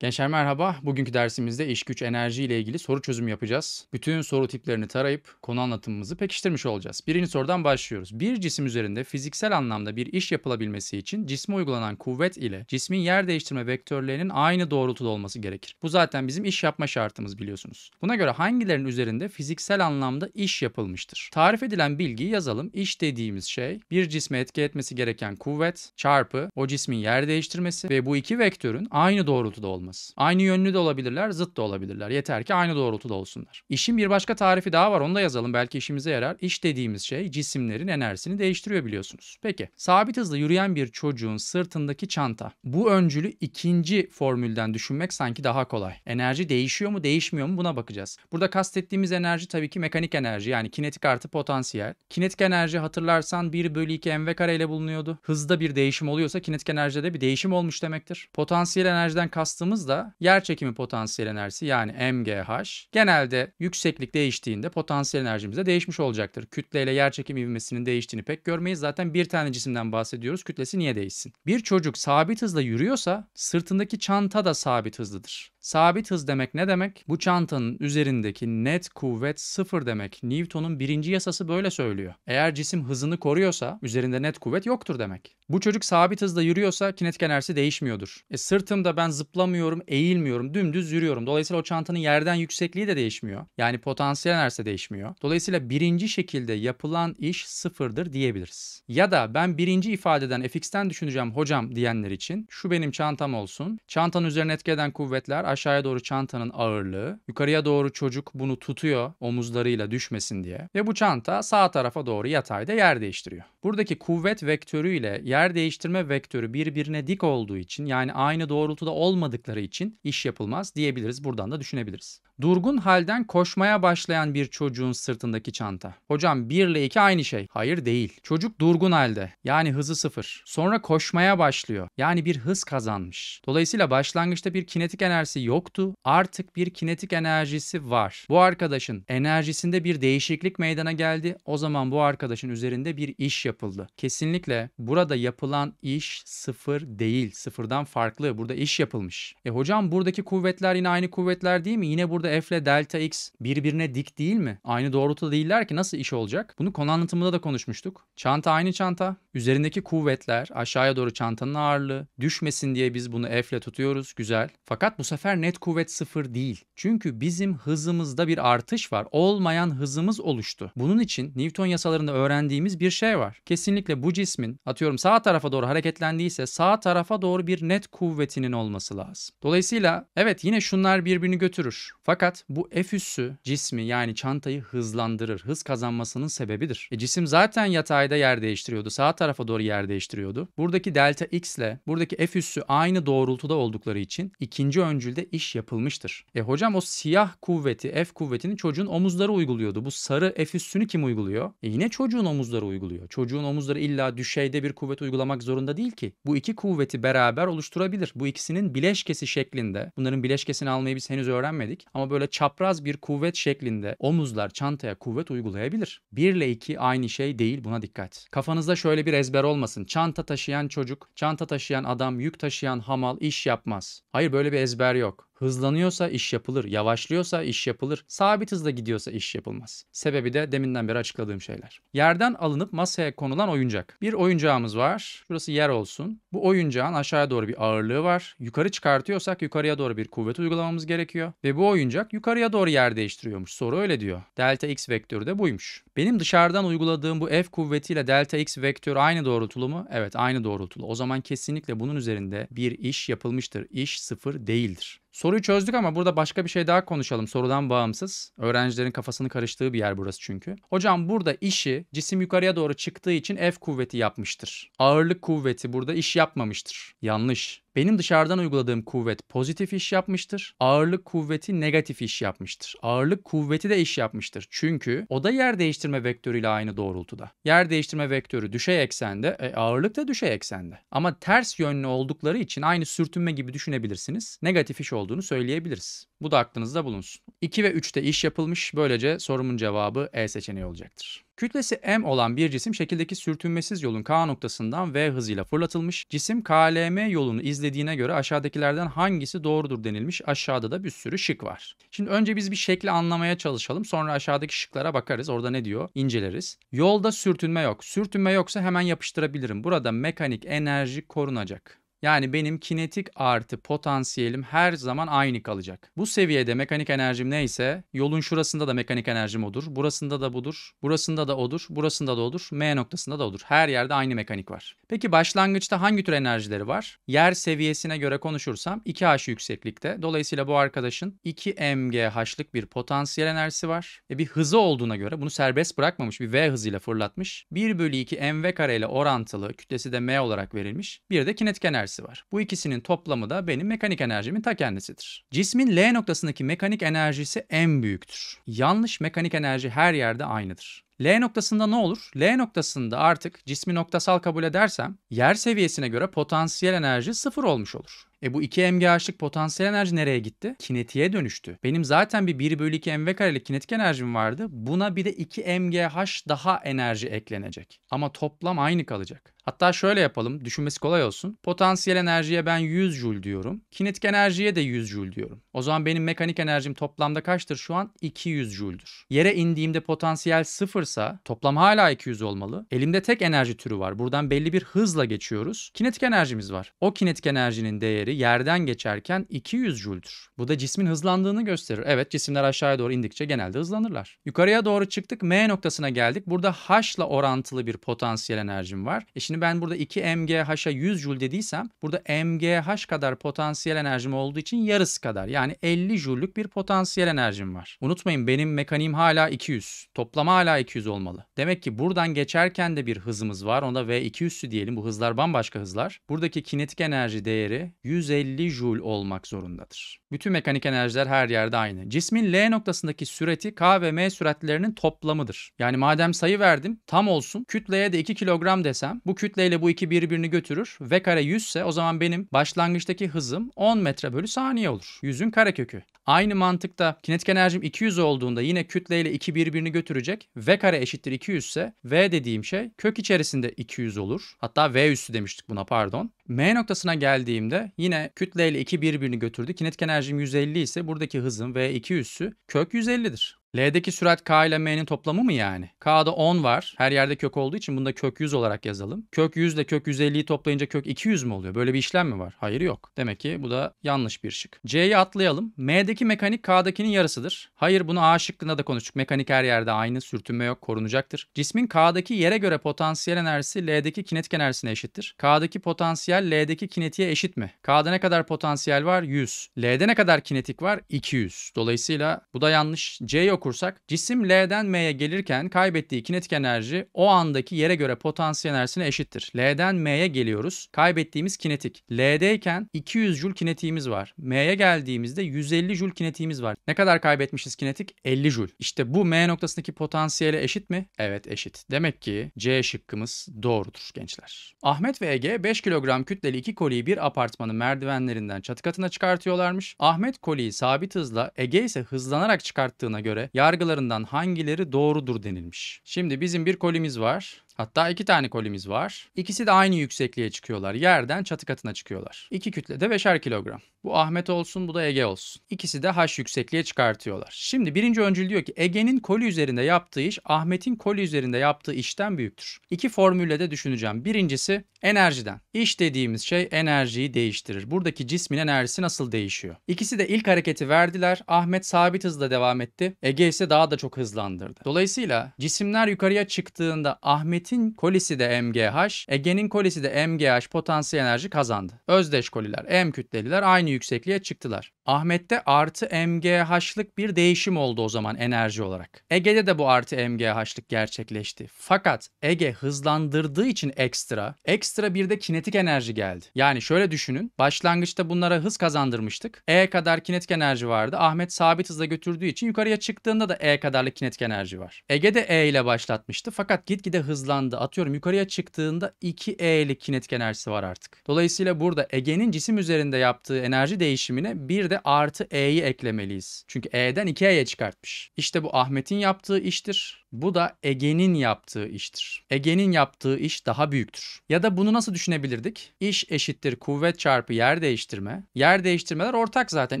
Gençler merhaba. Bugünkü dersimizde iş güç enerji ile ilgili soru çözümü yapacağız. Bütün soru tiplerini tarayıp konu anlatımımızı pekiştirmiş olacağız. Birinci sorudan başlıyoruz. Bir cisim üzerinde fiziksel anlamda bir iş yapılabilmesi için cisme uygulanan kuvvet ile cismin yer değiştirme vektörlerinin aynı doğrultuda olması gerekir. Bu zaten bizim iş yapma şartımız biliyorsunuz. Buna göre hangilerinin üzerinde fiziksel anlamda iş yapılmıştır? Tarif edilen bilgiyi yazalım. İş dediğimiz şey bir cisme etki etmesi gereken kuvvet çarpı o cismin yer değiştirmesi ve bu iki vektörün aynı doğrultuda olması olmaz. Aynı yönlü de olabilirler, zıt da olabilirler. Yeter ki aynı doğrultuda olsunlar. İşin bir başka tarifi daha var onu da yazalım belki işimize yarar. İş dediğimiz şey cisimlerin enerjisini değiştiriyor biliyorsunuz. Peki sabit hızla yürüyen bir çocuğun sırtındaki çanta. Bu öncülü ikinci formülden düşünmek sanki daha kolay. Enerji değişiyor mu değişmiyor mu buna bakacağız. Burada kastettiğimiz enerji tabii ki mekanik enerji yani kinetik artı potansiyel. Kinetik enerji hatırlarsan 1 bölü 2 mv kare ile bulunuyordu. Hızda bir değişim oluyorsa kinetik enerjide de bir değişim olmuş demektir. Potansiyel enerjiden kastımız baktığımız da yer çekimi potansiyel enerjisi yani MGH genelde yükseklik değiştiğinde potansiyel enerjimiz de değişmiş olacaktır. Kütleyle ile yer çekimi ivmesinin değiştiğini pek görmeyiz. Zaten bir tane cisimden bahsediyoruz. Kütlesi niye değişsin? Bir çocuk sabit hızla yürüyorsa sırtındaki çanta da sabit hızlıdır. Sabit hız demek ne demek? Bu çantanın üzerindeki net kuvvet sıfır demek. Newton'un birinci yasası böyle söylüyor. Eğer cisim hızını koruyorsa üzerinde net kuvvet yoktur demek. Bu çocuk sabit hızla yürüyorsa kinetik enerjisi değişmiyordur. E sırtımda ben zıplamıyorum, eğilmiyorum, dümdüz yürüyorum. Dolayısıyla o çantanın yerden yüksekliği de değişmiyor. Yani potansiyel enerjisi değişmiyor. Dolayısıyla birinci şekilde yapılan iş sıfırdır diyebiliriz. Ya da ben birinci ifadeden fx'ten düşüneceğim hocam diyenler için şu benim çantam olsun. Çantanın üzerine etki kuvvetler aşağıya doğru çantanın ağırlığı, yukarıya doğru çocuk bunu tutuyor omuzlarıyla düşmesin diye ve bu çanta sağ tarafa doğru yatayda yer değiştiriyor. Buradaki kuvvet vektörü ile yer değiştirme vektörü birbirine dik olduğu için yani aynı doğrultuda olmadıkları için iş yapılmaz diyebiliriz. Buradan da düşünebiliriz. Durgun halden koşmaya başlayan bir çocuğun sırtındaki çanta. Hocam 1 ile 2 aynı şey. Hayır değil. Çocuk durgun halde. Yani hızı sıfır. Sonra koşmaya başlıyor. Yani bir hız kazanmış. Dolayısıyla başlangıçta bir kinetik enerjisi yoktu. Artık bir kinetik enerjisi var. Bu arkadaşın enerjisinde bir değişiklik meydana geldi. O zaman bu arkadaşın üzerinde bir iş yapıldı. Kesinlikle burada yapılan iş sıfır değil. Sıfırdan farklı. Burada iş yapılmış. E hocam buradaki kuvvetler yine aynı kuvvetler değil mi? Yine burada Burada f ile delta x birbirine dik değil mi? Aynı doğrultuda değiller ki nasıl iş olacak? Bunu konu anlatımında da konuşmuştuk. Çanta aynı çanta. Üzerindeki kuvvetler aşağıya doğru çantanın ağırlığı düşmesin diye biz bunu F ile tutuyoruz güzel. Fakat bu sefer net kuvvet sıfır değil. Çünkü bizim hızımızda bir artış var. Olmayan hızımız oluştu. Bunun için Newton yasalarında öğrendiğimiz bir şey var. Kesinlikle bu cismin atıyorum sağ tarafa doğru hareketlendiyse sağ tarafa doğru bir net kuvvetinin olması lazım. Dolayısıyla evet yine şunlar birbirini götürür. Fakat bu F üssü cismi yani çantayı hızlandırır. Hız kazanmasının sebebidir. E, cisim zaten yatayda yer değiştiriyordu. Sağ tarafa doğru yer değiştiriyordu. Buradaki delta x ile buradaki f üssü aynı doğrultuda oldukları için ikinci öncülde iş yapılmıştır. E hocam o siyah kuvveti f kuvvetini çocuğun omuzları uyguluyordu. Bu sarı f üssünü kim uyguluyor? E yine çocuğun omuzları uyguluyor. Çocuğun omuzları illa düşeyde bir kuvvet uygulamak zorunda değil ki. Bu iki kuvveti beraber oluşturabilir. Bu ikisinin bileşkesi şeklinde. Bunların bileşkesini almayı biz henüz öğrenmedik. Ama böyle çapraz bir kuvvet şeklinde omuzlar çantaya kuvvet uygulayabilir. 1 ile 2 aynı şey değil buna dikkat. Kafanızda şöyle bir bir ezber olmasın. Çanta taşıyan çocuk, çanta taşıyan adam, yük taşıyan hamal iş yapmaz. Hayır böyle bir ezber yok. Hızlanıyorsa iş yapılır, yavaşlıyorsa iş yapılır, sabit hızla gidiyorsa iş yapılmaz. Sebebi de deminden beri açıkladığım şeyler. Yerden alınıp masaya konulan oyuncak. Bir oyuncağımız var. Şurası yer olsun. Bu oyuncağın aşağıya doğru bir ağırlığı var. Yukarı çıkartıyorsak yukarıya doğru bir kuvvet uygulamamız gerekiyor. Ve bu oyuncak yukarıya doğru yer değiştiriyormuş. Soru öyle diyor. Delta x vektörü de buymuş. Benim dışarıdan uyguladığım bu f kuvvetiyle delta x vektörü aynı doğrultulu mu? Evet aynı doğrultulu. O zaman kesinlikle bunun üzerinde bir iş yapılmıştır. İş sıfır değildir. Soruyu çözdük ama burada başka bir şey daha konuşalım sorudan bağımsız. Öğrencilerin kafasını karıştığı bir yer burası çünkü. Hocam burada işi cisim yukarıya doğru çıktığı için F kuvveti yapmıştır. Ağırlık kuvveti burada iş yapmamıştır. Yanlış. Benim dışarıdan uyguladığım kuvvet pozitif iş yapmıştır. Ağırlık kuvveti negatif iş yapmıştır. Ağırlık kuvveti de iş yapmıştır. Çünkü o da yer değiştirme vektörüyle aynı doğrultuda. Yer değiştirme vektörü düşey eksende, e, ağırlık da düşey eksende. Ama ters yönlü oldukları için aynı sürtünme gibi düşünebilirsiniz. Negatif iş olduğunu söyleyebiliriz. Bu da aklınızda bulunsun. 2 ve 3'te iş yapılmış, böylece sorumun cevabı E seçeneği olacaktır. Kütlesi m olan bir cisim şekildeki sürtünmesiz yolun k noktasından v hızıyla fırlatılmış. Cisim KLM yolunu izlediğine göre aşağıdakilerden hangisi doğrudur denilmiş. Aşağıda da bir sürü şık var. Şimdi önce biz bir şekli anlamaya çalışalım. Sonra aşağıdaki şıklara bakarız. Orada ne diyor? İnceleriz. Yolda sürtünme yok. Sürtünme yoksa hemen yapıştırabilirim. Burada mekanik enerji korunacak. Yani benim kinetik artı potansiyelim her zaman aynı kalacak. Bu seviyede mekanik enerjim neyse yolun şurasında da mekanik enerjim odur. Burasında da budur. Burasında da odur. Burasında da odur. M noktasında da odur. Her yerde aynı mekanik var. Peki başlangıçta hangi tür enerjileri var? Yer seviyesine göre konuşursam 2H yükseklikte. Dolayısıyla bu arkadaşın 2 mgH'lık bir potansiyel enerjisi var. E bir hızı olduğuna göre bunu serbest bırakmamış bir V hızıyla fırlatmış. 1 bölü 2 mv kare ile orantılı kütlesi de m olarak verilmiş. Bir de kinetik enerji enerjisi var. Bu ikisinin toplamı da benim mekanik enerjimin ta kendisidir. Cismin L noktasındaki mekanik enerjisi en büyüktür. Yanlış mekanik enerji her yerde aynıdır. L noktasında ne olur? L noktasında artık cismi noktasal kabul edersem yer seviyesine göre potansiyel enerji sıfır olmuş olur. E bu 2 MGH'lık potansiyel enerji nereye gitti? Kinetiğe dönüştü. Benim zaten bir 1 bölü 2 MV karelik kinetik enerjim vardı. Buna bir de 2 MGH daha enerji eklenecek. Ama toplam aynı kalacak. Hatta şöyle yapalım. Düşünmesi kolay olsun. Potansiyel enerjiye ben 100 Joule diyorum. Kinetik enerjiye de 100 Joule diyorum. O zaman benim mekanik enerjim toplamda kaçtır şu an? 200 Joule'dur. Yere indiğimde potansiyel sıfırsa toplam hala 200 olmalı. Elimde tek enerji türü var. Buradan belli bir hızla geçiyoruz. Kinetik enerjimiz var. O kinetik enerjinin değeri kütleleri yerden geçerken 200 jüldür. Bu da cismin hızlandığını gösterir. Evet cisimler aşağıya doğru indikçe genelde hızlanırlar. Yukarıya doğru çıktık M noktasına geldik. Burada H orantılı bir potansiyel enerjim var. E şimdi ben burada 2 MGH'a 100 jül dediysem burada MGH kadar potansiyel enerjim olduğu için yarısı kadar yani 50 jüllük bir potansiyel enerjim var. Unutmayın benim mekaniğim hala 200. Toplama hala 200 olmalı. Demek ki buradan geçerken de bir hızımız var. Ona V2 diyelim. Bu hızlar bambaşka hızlar. Buradaki kinetik enerji değeri 100 150 joule olmak zorundadır. Bütün mekanik enerjiler her yerde aynı. Cismin L noktasındaki sürati K ve M süratlerinin toplamıdır. Yani madem sayı verdim tam olsun kütleye de 2 kilogram desem bu kütleyle bu iki birbirini götürür. V kare 100 ise o zaman benim başlangıçtaki hızım 10 metre bölü saniye olur. 100'ün karekökü. Aynı mantıkta kinetik enerjim 200 olduğunda yine kütleyle 2 birbirini götürecek. V kare eşittir 200 ise V dediğim şey kök içerisinde 200 olur. Hatta V üstü demiştik buna pardon. M noktasına geldiğimde yine Yine kütleyle 2 birbirini götürdü. Kinetik enerjim 150 ise buradaki hızım V2 üssü kök 150'dir. L'deki sürat K ile M'nin toplamı mı yani? K'da 10 var. Her yerde kök olduğu için bunu da kök 100 olarak yazalım. Kök 100 ile kök 150'yi toplayınca kök 200 mü oluyor? Böyle bir işlem mi var? Hayır yok. Demek ki bu da yanlış bir şık. C'yi atlayalım. M'deki mekanik K'dakinin yarısıdır. Hayır bunu A şıkkında da konuştuk. Mekanik her yerde aynı. Sürtünme yok. Korunacaktır. Cismin K'daki yere göre potansiyel enerjisi L'deki kinetik enerjisine eşittir. K'daki potansiyel L'deki kinetiğe eşit mi? K'da ne kadar potansiyel var? 100. L'de ne kadar kinetik var? 200. Dolayısıyla bu da yanlış. C yok bağlantı cisim L'den M'ye gelirken kaybettiği kinetik enerji o andaki yere göre potansiyel enerjisine eşittir. L'den M'ye geliyoruz. Kaybettiğimiz kinetik. L'deyken 200 jül kinetiğimiz var. M'ye geldiğimizde 150 jül kinetiğimiz var. Ne kadar kaybetmişiz kinetik? 50 jül. İşte bu M noktasındaki potansiyele eşit mi? Evet eşit. Demek ki C şıkkımız doğrudur gençler. Ahmet ve Ege 5 kilogram kütleli iki koliyi bir apartmanın merdivenlerinden çatı katına çıkartıyorlarmış. Ahmet koliyi sabit hızla Ege ise hızlanarak çıkarttığına göre yargılarından hangileri doğrudur denilmiş. Şimdi bizim bir kolimiz var. Hatta iki tane kolimiz var. İkisi de aynı yüksekliğe çıkıyorlar. Yerden çatı katına çıkıyorlar. İki kütle de beşer kilogram. Bu Ahmet olsun bu da Ege olsun. İkisi de haş yüksekliğe çıkartıyorlar. Şimdi birinci öncül diyor ki Ege'nin koli üzerinde yaptığı iş Ahmet'in koli üzerinde yaptığı işten büyüktür. İki formülle de düşüneceğim. Birincisi enerjiden. İş dediğimiz şey enerjiyi değiştirir. Buradaki cismin enerjisi nasıl değişiyor? İkisi de ilk hareketi verdiler. Ahmet sabit hızla devam etti. Ege ise daha da çok hızlandırdı. Dolayısıyla cisimler yukarıya çıktığında Ahmet Levent'in kolisi de MGH, Ege'nin kolisi de MGH potansiyel enerji kazandı. Özdeş koliler, M kütleliler aynı yüksekliğe çıktılar. Ahmet'te artı MGH'lık bir değişim oldu o zaman enerji olarak. Ege'de de bu artı MGH'lık gerçekleşti. Fakat Ege hızlandırdığı için ekstra, ekstra bir de kinetik enerji geldi. Yani şöyle düşünün. Başlangıçta bunlara hız kazandırmıştık. E kadar kinetik enerji vardı. Ahmet sabit hızla götürdüğü için yukarıya çıktığında da E kadarlık kinetik enerji var. Ege de E ile başlatmıştı. Fakat gitgide hızlandı. Atıyorum yukarıya çıktığında 2 E'lik kinetik enerjisi var artık. Dolayısıyla burada Ege'nin cisim üzerinde yaptığı enerji değişimine bir de artı e'yi eklemeliyiz. Çünkü e'den 2e'ye çıkartmış. İşte bu Ahmet'in yaptığı iştir. Bu da Ege'nin yaptığı iştir. Ege'nin yaptığı iş daha büyüktür. Ya da bunu nasıl düşünebilirdik? İş eşittir kuvvet çarpı yer değiştirme. Yer değiştirmeler ortak zaten.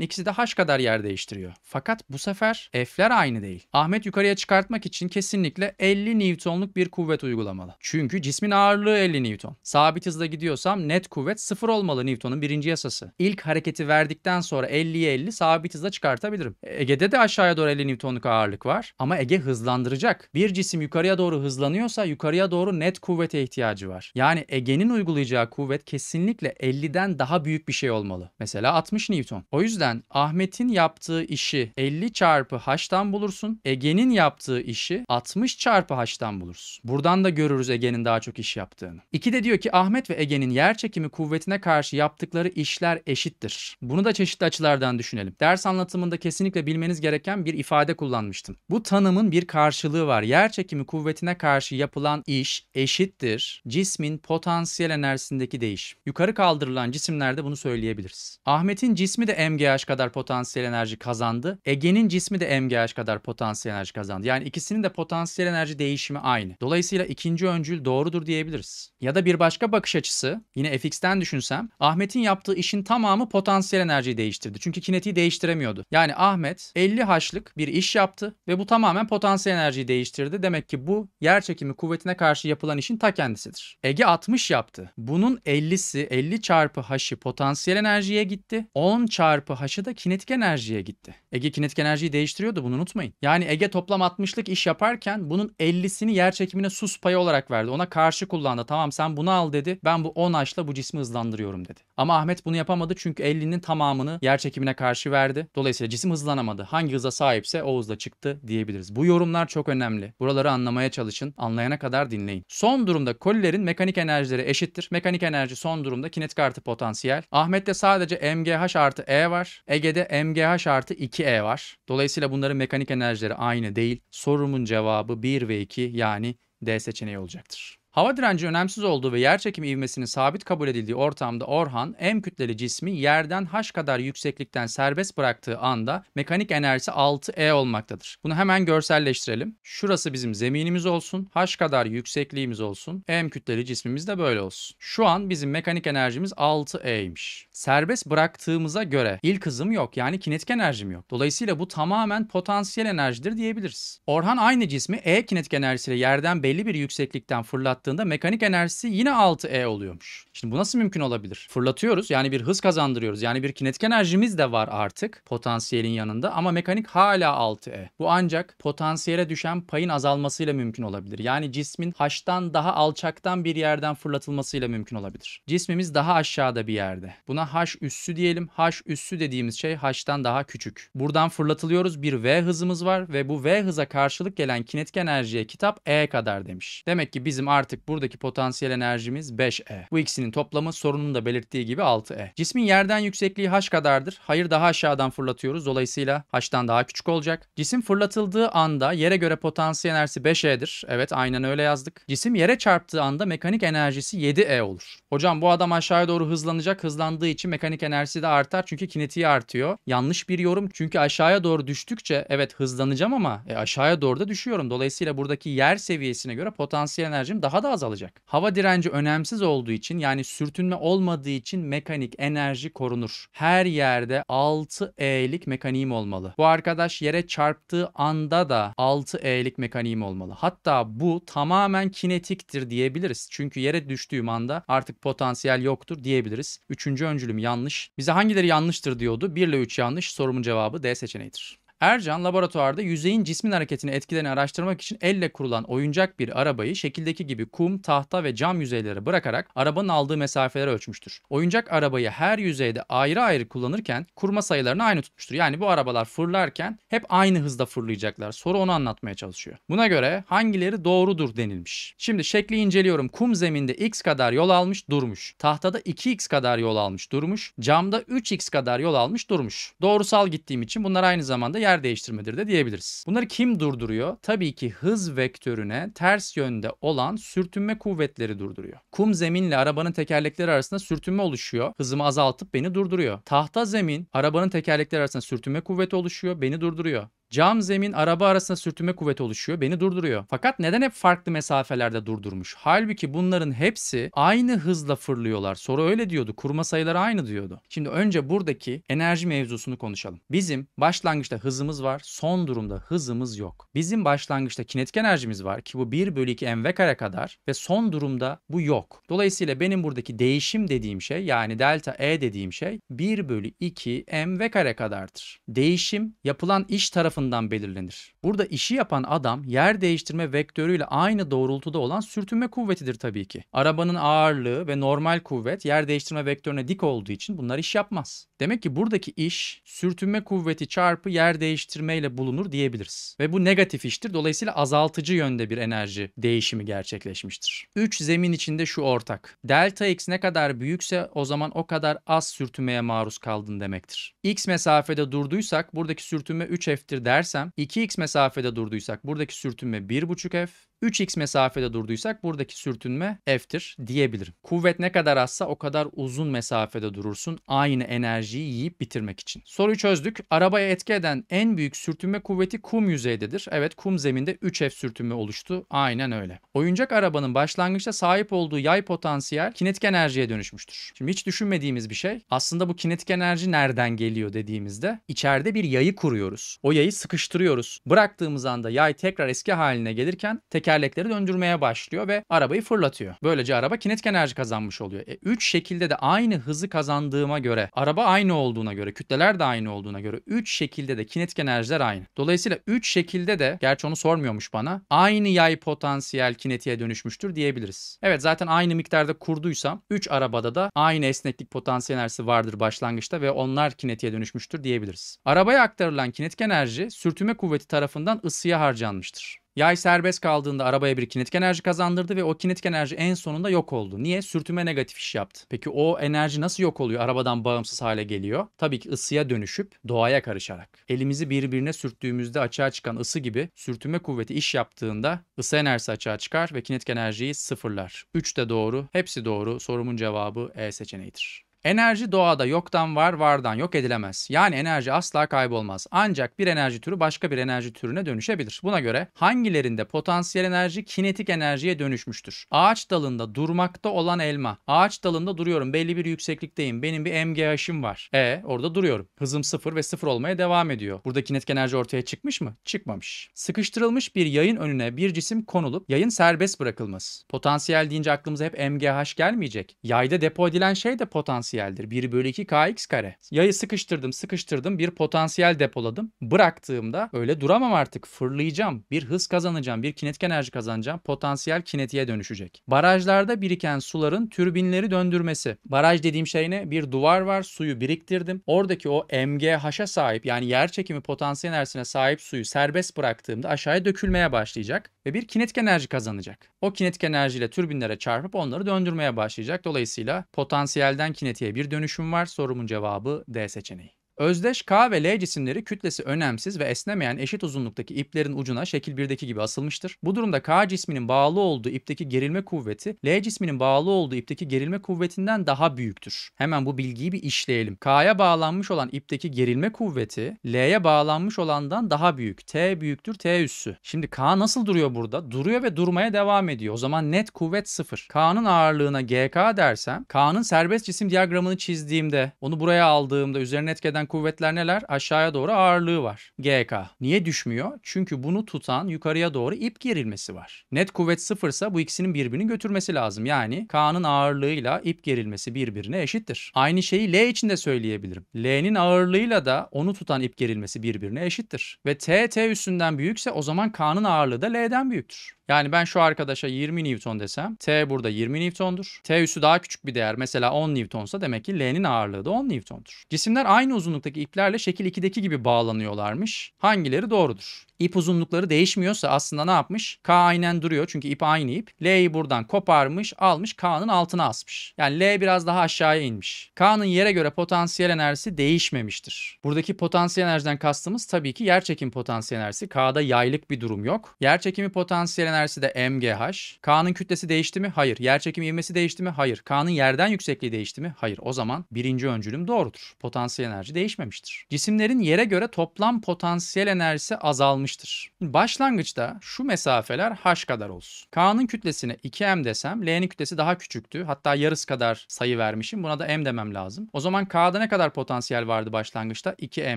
İkisi de haş kadar yer değiştiriyor. Fakat bu sefer F'ler aynı değil. Ahmet yukarıya çıkartmak için kesinlikle 50 Newton'luk bir kuvvet uygulamalı. Çünkü cismin ağırlığı 50 Newton. Sabit hızla gidiyorsam net kuvvet sıfır olmalı Newton'un birinci yasası. İlk hareketi verdikten sonra 50'ye 50 sabit hızla çıkartabilirim. E, Ege'de de aşağıya doğru 50 Newton'luk ağırlık var. Ama Ege hızlandıracak olarak bir cisim yukarıya doğru hızlanıyorsa yukarıya doğru net kuvvete ihtiyacı var. Yani Ege'nin uygulayacağı kuvvet kesinlikle 50'den daha büyük bir şey olmalı. Mesela 60 Newton. O yüzden Ahmet'in yaptığı işi 50 çarpı h'tan bulursun. Ege'nin yaptığı işi 60 çarpı h'tan bulursun. Buradan da görürüz Ege'nin daha çok iş yaptığını. İki de diyor ki Ahmet ve Ege'nin yer çekimi kuvvetine karşı yaptıkları işler eşittir. Bunu da çeşitli açılardan düşünelim. Ders anlatımında kesinlikle bilmeniz gereken bir ifade kullanmıştım. Bu tanımın bir karşılığı var var. Yer çekimi kuvvetine karşı yapılan iş eşittir cismin potansiyel enerjisindeki değiş. Yukarı kaldırılan cisimlerde bunu söyleyebiliriz. Ahmet'in cismi de MGH kadar potansiyel enerji kazandı. Ege'nin cismi de MGH kadar potansiyel enerji kazandı. Yani ikisinin de potansiyel enerji değişimi aynı. Dolayısıyla ikinci öncül doğrudur diyebiliriz. Ya da bir başka bakış açısı yine fx'ten düşünsem Ahmet'in yaptığı işin tamamı potansiyel enerjiyi değiştirdi. Çünkü kinetiği değiştiremiyordu. Yani Ahmet 50 h'lık bir iş yaptı ve bu tamamen potansiyel enerjiyi değiştirdi değiştirdi. Demek ki bu yer çekimi kuvvetine karşı yapılan işin ta kendisidir. Ege 60 yaptı. Bunun 50'si 50 çarpı haşı potansiyel enerjiye gitti. 10 çarpı haşı da kinetik enerjiye gitti. Ege kinetik enerjiyi değiştiriyordu bunu unutmayın. Yani Ege toplam 60'lık iş yaparken bunun 50'sini yer çekimine sus payı olarak verdi. Ona karşı kullandı. Tamam sen bunu al dedi. Ben bu 10 haşla bu cismi hızlandırıyorum dedi. Ama Ahmet bunu yapamadı çünkü 50'nin tamamını yer çekimine karşı verdi. Dolayısıyla cisim hızlanamadı. Hangi hıza sahipse o hızla çıktı diyebiliriz. Bu yorumlar çok önemli önemli. Buraları anlamaya çalışın. Anlayana kadar dinleyin. Son durumda kolilerin mekanik enerjileri eşittir. Mekanik enerji son durumda kinetik artı potansiyel. Ahmet'te sadece MGH artı E var. Ege'de MGH artı 2E var. Dolayısıyla bunların mekanik enerjileri aynı değil. Sorumun cevabı 1 ve 2 yani D seçeneği olacaktır. Hava direnci önemsiz olduğu ve yer çekimi ivmesinin sabit kabul edildiği ortamda Orhan, M kütleli cismi yerden H kadar yükseklikten serbest bıraktığı anda mekanik enerjisi 6E olmaktadır. Bunu hemen görselleştirelim. Şurası bizim zeminimiz olsun, H kadar yüksekliğimiz olsun, M kütleli cismimiz de böyle olsun. Şu an bizim mekanik enerjimiz 6E'ymiş serbest bıraktığımıza göre ilk hızım yok yani kinetik enerjim yok. Dolayısıyla bu tamamen potansiyel enerjidir diyebiliriz. Orhan aynı cismi E kinetik enerjisiyle yerden belli bir yükseklikten fırlattığında mekanik enerjisi yine 6E oluyormuş. Şimdi bu nasıl mümkün olabilir? Fırlatıyoruz yani bir hız kazandırıyoruz. Yani bir kinetik enerjimiz de var artık potansiyelin yanında ama mekanik hala 6E. Bu ancak potansiyele düşen payın azalmasıyla mümkün olabilir. Yani cismin H'tan daha alçaktan bir yerden fırlatılmasıyla mümkün olabilir. Cismimiz daha aşağıda bir yerde. Buna h üssü diyelim. h üssü dediğimiz şey h'tan daha küçük. Buradan fırlatılıyoruz. Bir v hızımız var ve bu v hıza karşılık gelen kinetik enerjiye kitap e kadar demiş. Demek ki bizim artık buradaki potansiyel enerjimiz 5e. Bu ikisinin toplamı sorunun da belirttiği gibi 6e. Cismin yerden yüksekliği h kadardır. Hayır daha aşağıdan fırlatıyoruz. Dolayısıyla h'tan daha küçük olacak. Cisim fırlatıldığı anda yere göre potansiyel enerjisi 5e'dir. Evet aynen öyle yazdık. Cisim yere çarptığı anda mekanik enerjisi 7e olur. Hocam bu adam aşağıya doğru hızlanacak. Hızlandığı için için mekanik enerjisi de artar çünkü kinetiği artıyor. Yanlış bir yorum çünkü aşağıya doğru düştükçe evet hızlanacağım ama e, aşağıya doğru da düşüyorum. Dolayısıyla buradaki yer seviyesine göre potansiyel enerjim daha da azalacak. Hava direnci önemsiz olduğu için yani sürtünme olmadığı için mekanik enerji korunur. Her yerde 6E'lik mekaniğim olmalı. Bu arkadaş yere çarptığı anda da 6E'lik mekaniğim olmalı. Hatta bu tamamen kinetiktir diyebiliriz. Çünkü yere düştüğüm anda artık potansiyel yoktur diyebiliriz. Üçüncü öncü öncülüm yanlış. Bize hangileri yanlıştır diyordu. 1 ile 3 yanlış. Sorumun cevabı D seçeneğidir. Ercan laboratuvarda yüzeyin cismin hareketini etkilerini araştırmak için elle kurulan oyuncak bir arabayı şekildeki gibi kum, tahta ve cam yüzeylere bırakarak arabanın aldığı mesafeleri ölçmüştür. Oyuncak arabayı her yüzeyde ayrı ayrı kullanırken kurma sayılarını aynı tutmuştur. Yani bu arabalar fırlarken hep aynı hızda fırlayacaklar. Soru onu anlatmaya çalışıyor. Buna göre hangileri doğrudur denilmiş. Şimdi şekli inceliyorum. Kum zeminde x kadar yol almış durmuş. Tahtada 2x kadar yol almış durmuş. Camda 3x kadar yol almış durmuş. Doğrusal gittiğim için bunlar aynı zamanda yer yer değiştirmedir de diyebiliriz. Bunları kim durduruyor? Tabii ki hız vektörüne ters yönde olan sürtünme kuvvetleri durduruyor. Kum zeminle arabanın tekerlekleri arasında sürtünme oluşuyor. Hızımı azaltıp beni durduruyor. Tahta zemin arabanın tekerlekleri arasında sürtünme kuvveti oluşuyor. Beni durduruyor. Cam zemin araba arasında sürtünme kuvveti oluşuyor. Beni durduruyor. Fakat neden hep farklı mesafelerde durdurmuş? Halbuki bunların hepsi aynı hızla fırlıyorlar. Soru öyle diyordu. Kurma sayıları aynı diyordu. Şimdi önce buradaki enerji mevzusunu konuşalım. Bizim başlangıçta hızımız var. Son durumda hızımız yok. Bizim başlangıçta kinetik enerjimiz var ki bu 1 bölü 2 mv kare kadar ve son durumda bu yok. Dolayısıyla benim buradaki değişim dediğim şey yani delta E dediğim şey 1 bölü 2 mv kare kadardır. Değişim yapılan iş tarafından tarafından belirlenir. Burada işi yapan adam yer değiştirme vektörüyle aynı doğrultuda olan sürtünme kuvvetidir tabii ki. Arabanın ağırlığı ve normal kuvvet yer değiştirme vektörüne dik olduğu için bunlar iş yapmaz. Demek ki buradaki iş sürtünme kuvveti çarpı yer değiştirme ile bulunur diyebiliriz. Ve bu negatif iştir. Dolayısıyla azaltıcı yönde bir enerji değişimi gerçekleşmiştir. 3 zemin içinde şu ortak. Delta x ne kadar büyükse o zaman o kadar az sürtünmeye maruz kaldın demektir. X mesafede durduysak buradaki sürtünme 3f'tir dersem 2x mesafede durduysak buradaki sürtünme 1.5f 3x mesafede durduysak buradaki sürtünme f'tir diyebilirim. Kuvvet ne kadar azsa o kadar uzun mesafede durursun aynı enerjiyi yiyip bitirmek için. Soruyu çözdük. Arabaya etki eden en büyük sürtünme kuvveti kum yüzeydedir. Evet kum zeminde 3f sürtünme oluştu. Aynen öyle. Oyuncak arabanın başlangıçta sahip olduğu yay potansiyel kinetik enerjiye dönüşmüştür. Şimdi hiç düşünmediğimiz bir şey. Aslında bu kinetik enerji nereden geliyor dediğimizde içeride bir yayı kuruyoruz. O yayı sıkıştırıyoruz. Bıraktığımız anda yay tekrar eski haline gelirken teker tekerlekleri döndürmeye başlıyor ve arabayı fırlatıyor. Böylece araba kinetik enerji kazanmış oluyor. E, üç şekilde de aynı hızı kazandığıma göre, araba aynı olduğuna göre, kütleler de aynı olduğuna göre üç şekilde de kinetik enerjiler aynı. Dolayısıyla üç şekilde de, gerçi onu sormuyormuş bana, aynı yay potansiyel kinetiğe dönüşmüştür diyebiliriz. Evet zaten aynı miktarda kurduysam 3 arabada da aynı esneklik potansiyel enerjisi vardır başlangıçta ve onlar kinetiğe dönüşmüştür diyebiliriz. Arabaya aktarılan kinetik enerji sürtünme kuvveti tarafından ısıya harcanmıştır. Yay serbest kaldığında arabaya bir kinetik enerji kazandırdı ve o kinetik enerji en sonunda yok oldu. Niye? Sürtünme negatif iş yaptı. Peki o enerji nasıl yok oluyor? Arabadan bağımsız hale geliyor. Tabii ki ısıya dönüşüp doğaya karışarak. Elimizi birbirine sürttüğümüzde açığa çıkan ısı gibi sürtünme kuvveti iş yaptığında ısı enerjisi açığa çıkar ve kinetik enerjiyi sıfırlar. 3 de doğru, hepsi doğru. Sorumun cevabı E seçeneğidir. Enerji doğada yoktan var, vardan yok edilemez. Yani enerji asla kaybolmaz. Ancak bir enerji türü başka bir enerji türüne dönüşebilir. Buna göre hangilerinde potansiyel enerji kinetik enerjiye dönüşmüştür? Ağaç dalında durmakta olan elma. Ağaç dalında duruyorum. Belli bir yükseklikteyim. Benim bir MGH'im var. E orada duruyorum. Hızım sıfır ve sıfır olmaya devam ediyor. Burada kinetik enerji ortaya çıkmış mı? Çıkmamış. Sıkıştırılmış bir yayın önüne bir cisim konulup yayın serbest bırakılması. Potansiyel deyince aklımıza hep MGH gelmeyecek. Yayda depo edilen şey de potansiyel potansiyeldir. 1 bölü 2 kx kare. Yayı sıkıştırdım sıkıştırdım bir potansiyel depoladım. Bıraktığımda öyle duramam artık fırlayacağım. Bir hız kazanacağım. Bir kinetik enerji kazanacağım. Potansiyel kinetiğe dönüşecek. Barajlarda biriken suların türbinleri döndürmesi. Baraj dediğim şey ne? Bir duvar var suyu biriktirdim. Oradaki o MGH'a sahip yani yer çekimi potansiyel enerjisine sahip suyu serbest bıraktığımda aşağıya dökülmeye başlayacak ve bir kinetik enerji kazanacak. O kinetik enerjiyle türbinlere çarpıp onları döndürmeye başlayacak. Dolayısıyla potansiyelden kinetiğe bir dönüşüm var. Sorumun cevabı D seçeneği. Özdeş K ve L cisimleri kütlesi önemsiz ve esnemeyen eşit uzunluktaki iplerin ucuna şekil 1'deki gibi asılmıştır. Bu durumda K cisminin bağlı olduğu ipteki gerilme kuvveti L cisminin bağlı olduğu ipteki gerilme kuvvetinden daha büyüktür. Hemen bu bilgiyi bir işleyelim. K'ya bağlanmış olan ipteki gerilme kuvveti L'ye bağlanmış olandan daha büyük. T büyüktür T üssü. Şimdi K nasıl duruyor burada? Duruyor ve durmaya devam ediyor. O zaman net kuvvet sıfır. K'nın ağırlığına GK dersem K'nın serbest cisim diyagramını çizdiğimde onu buraya aldığımda üzerine etkeden kuvvetler neler? Aşağıya doğru ağırlığı var. GK. Niye düşmüyor? Çünkü bunu tutan yukarıya doğru ip gerilmesi var. Net kuvvet sıfırsa bu ikisinin birbirini götürmesi lazım. Yani K'nın ağırlığıyla ip gerilmesi birbirine eşittir. Aynı şeyi L için de söyleyebilirim. L'nin ağırlığıyla da onu tutan ip gerilmesi birbirine eşittir. Ve T, T üstünden büyükse o zaman K'nın ağırlığı da L'den büyüktür. Yani ben şu arkadaşa 20 Newton desem T burada 20 Newton'dur. T üssü daha küçük bir değer mesela 10 Newtonsa demek ki L'nin ağırlığı da 10 Newton'dur. Cisimler aynı uzunluk boşluktaki iplerle şekil 2'deki gibi bağlanıyorlarmış. Hangileri doğrudur? ip uzunlukları değişmiyorsa aslında ne yapmış? K aynen duruyor çünkü ip aynı ip. L'yi buradan koparmış almış K'nın altına asmış. Yani L biraz daha aşağıya inmiş. K'nın yere göre potansiyel enerjisi değişmemiştir. Buradaki potansiyel enerjiden kastımız tabii ki yerçekim potansiyel enerjisi. K'da yaylık bir durum yok. Yerçekimi potansiyel enerjisi de MGH. K'nın kütlesi değişti mi? Hayır. Yerçekimi ivmesi değişti mi? Hayır. K'nın yerden yüksekliği değişti mi? Hayır. O zaman birinci öncülüm doğrudur. Potansiyel enerji değişmemiştir. Cisimlerin yere göre toplam potansiyel enerjisi azalmış yapmıştır. Başlangıçta şu mesafeler h kadar olsun. K'nın kütlesine 2m desem L'nin kütlesi daha küçüktü. Hatta yarısı kadar sayı vermişim. Buna da m demem lazım. O zaman K'da ne kadar potansiyel vardı başlangıçta? 2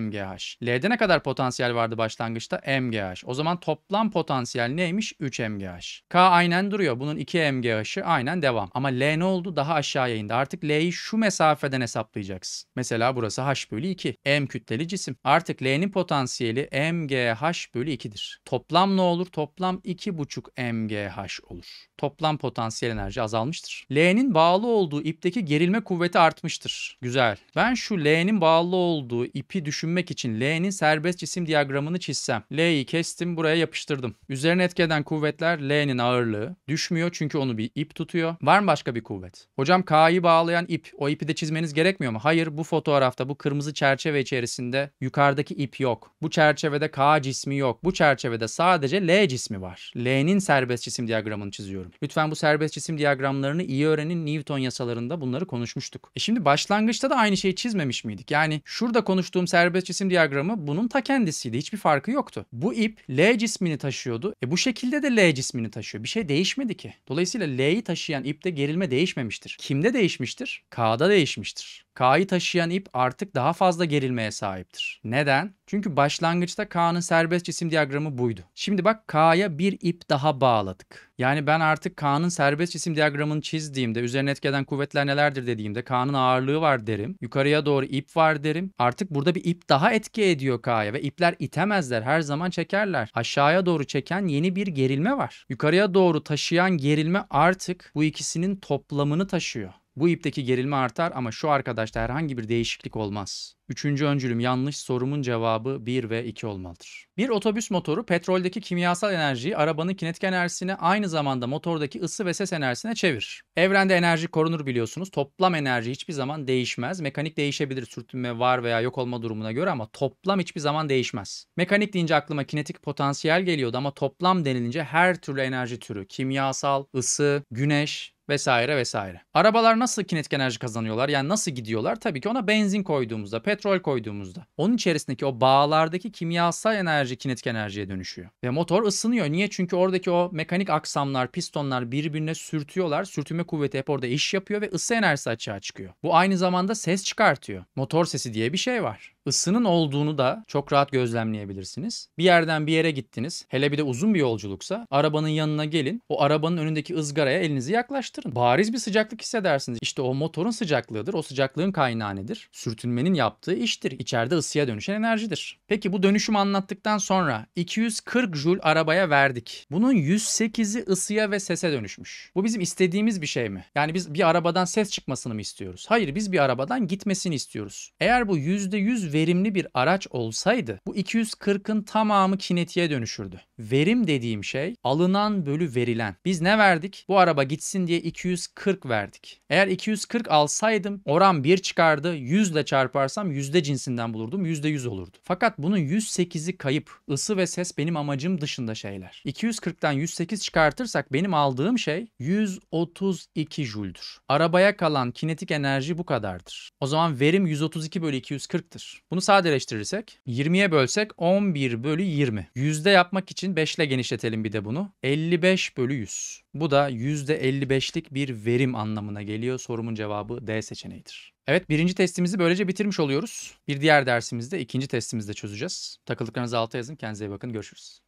mgh. L'de ne kadar potansiyel vardı başlangıçta? mgh. O zaman toplam potansiyel neymiş? 3 mgh. K aynen duruyor. Bunun 2 mgh'ı aynen devam. Ama L ne oldu? Daha aşağıya indi. Artık L'yi şu mesafeden hesaplayacaksın. Mesela burası h bölü 2. M kütleli cisim. Artık L'nin potansiyeli mgh bölü bölü 2'dir. Toplam ne olur? Toplam 2,5 mgh olur. Toplam potansiyel enerji azalmıştır. L'nin bağlı olduğu ipteki gerilme kuvveti artmıştır. Güzel. Ben şu L'nin bağlı olduğu ipi düşünmek için L'nin serbest cisim diyagramını çizsem. L'yi kestim buraya yapıştırdım. Üzerine etkeden kuvvetler L'nin ağırlığı. Düşmüyor çünkü onu bir ip tutuyor. Var mı başka bir kuvvet? Hocam K'yı bağlayan ip. O ipi de çizmeniz gerekmiyor mu? Hayır bu fotoğrafta bu kırmızı çerçeve içerisinde yukarıdaki ip yok. Bu çerçevede K cismi yok yok. Bu çerçevede sadece L cismi var. L'nin serbest cisim diyagramını çiziyorum. Lütfen bu serbest cisim diyagramlarını iyi öğrenin. Newton yasalarında bunları konuşmuştuk. E şimdi başlangıçta da aynı şeyi çizmemiş miydik? Yani şurada konuştuğum serbest cisim diyagramı bunun ta kendisiydi. Hiçbir farkı yoktu. Bu ip L cismini taşıyordu. E bu şekilde de L cismini taşıyor. Bir şey değişmedi ki. Dolayısıyla L'yi taşıyan ipte gerilme değişmemiştir. Kimde değişmiştir? K'da değişmiştir. K'yı taşıyan ip artık daha fazla gerilmeye sahiptir. Neden? Çünkü başlangıçta K'nın serbest cisim diyagramı buydu. Şimdi bak K'ya bir ip daha bağladık. Yani ben artık K'nın serbest cisim diyagramını çizdiğimde, üzerine etkeden kuvvetler nelerdir dediğimde K'nın ağırlığı var derim. Yukarıya doğru ip var derim. Artık burada bir ip daha etki ediyor K'ya ve ipler itemezler. Her zaman çekerler. Aşağıya doğru çeken yeni bir gerilme var. Yukarıya doğru taşıyan gerilme artık bu ikisinin toplamını taşıyor. Bu ipteki gerilme artar ama şu arkadaşta herhangi bir değişiklik olmaz. Üçüncü öncülüm yanlış sorumun cevabı 1 ve 2 olmalıdır. Bir otobüs motoru petroldeki kimyasal enerjiyi arabanın kinetik enerjisine aynı zamanda motordaki ısı ve ses enerjisine çevirir. Evrende enerji korunur biliyorsunuz. Toplam enerji hiçbir zaman değişmez. Mekanik değişebilir sürtünme var veya yok olma durumuna göre ama toplam hiçbir zaman değişmez. Mekanik deyince aklıma kinetik potansiyel geliyordu ama toplam denilince her türlü enerji türü, kimyasal, ısı, güneş vesaire vesaire. Arabalar nasıl kinetik enerji kazanıyorlar? Yani nasıl gidiyorlar? Tabii ki ona benzin koyduğumuzda, petrol koyduğumuzda. Onun içerisindeki o bağlardaki kimyasal enerji kinetik enerjiye dönüşüyor. Ve motor ısınıyor. Niye? Çünkü oradaki o mekanik aksamlar, pistonlar birbirine sürtüyorlar. Sürtünme kuvveti hep orada iş yapıyor ve ısı enerjisi açığa çıkıyor. Bu aynı zamanda ses çıkartıyor. Motor sesi diye bir şey var ısının olduğunu da çok rahat gözlemleyebilirsiniz. Bir yerden bir yere gittiniz. Hele bir de uzun bir yolculuksa arabanın yanına gelin. O arabanın önündeki ızgaraya elinizi yaklaştırın. Bariz bir sıcaklık hissedersiniz. İşte o motorun sıcaklığıdır. O sıcaklığın kaynağı nedir? Sürtünmenin yaptığı iştir. İçeride ısıya dönüşen enerjidir. Peki bu dönüşümü anlattıktan sonra 240 jul arabaya verdik. Bunun 108'i ısıya ve sese dönüşmüş. Bu bizim istediğimiz bir şey mi? Yani biz bir arabadan ses çıkmasını mı istiyoruz? Hayır biz bir arabadan gitmesini istiyoruz. Eğer bu %100 verimli bir araç olsaydı bu 240'ın tamamı kinetiğe dönüşürdü. Verim dediğim şey alınan bölü verilen. Biz ne verdik? Bu araba gitsin diye 240 verdik. Eğer 240 alsaydım oran 1 çıkardı. 100 ile çarparsam yüzde cinsinden bulurdum. Yüzde 100 olurdu. Fakat bunun 108'i kayıp. Isı ve ses benim amacım dışında şeyler. 240'tan 108 çıkartırsak benim aldığım şey 132 jüldür. Arabaya kalan kinetik enerji bu kadardır. O zaman verim 132 bölü 240'tır. Bunu sadeleştirirsek 20'ye bölsek 11 bölü 20. Yüzde yapmak için 5 ile genişletelim bir de bunu. 55 bölü 100. Bu da %55'lik bir verim anlamına geliyor. Sorumun cevabı D seçeneğidir. Evet birinci testimizi böylece bitirmiş oluyoruz. Bir diğer dersimizde ikinci testimizde çözeceğiz. Takıldıklarınızı alta yazın. Kendinize iyi bakın. Görüşürüz.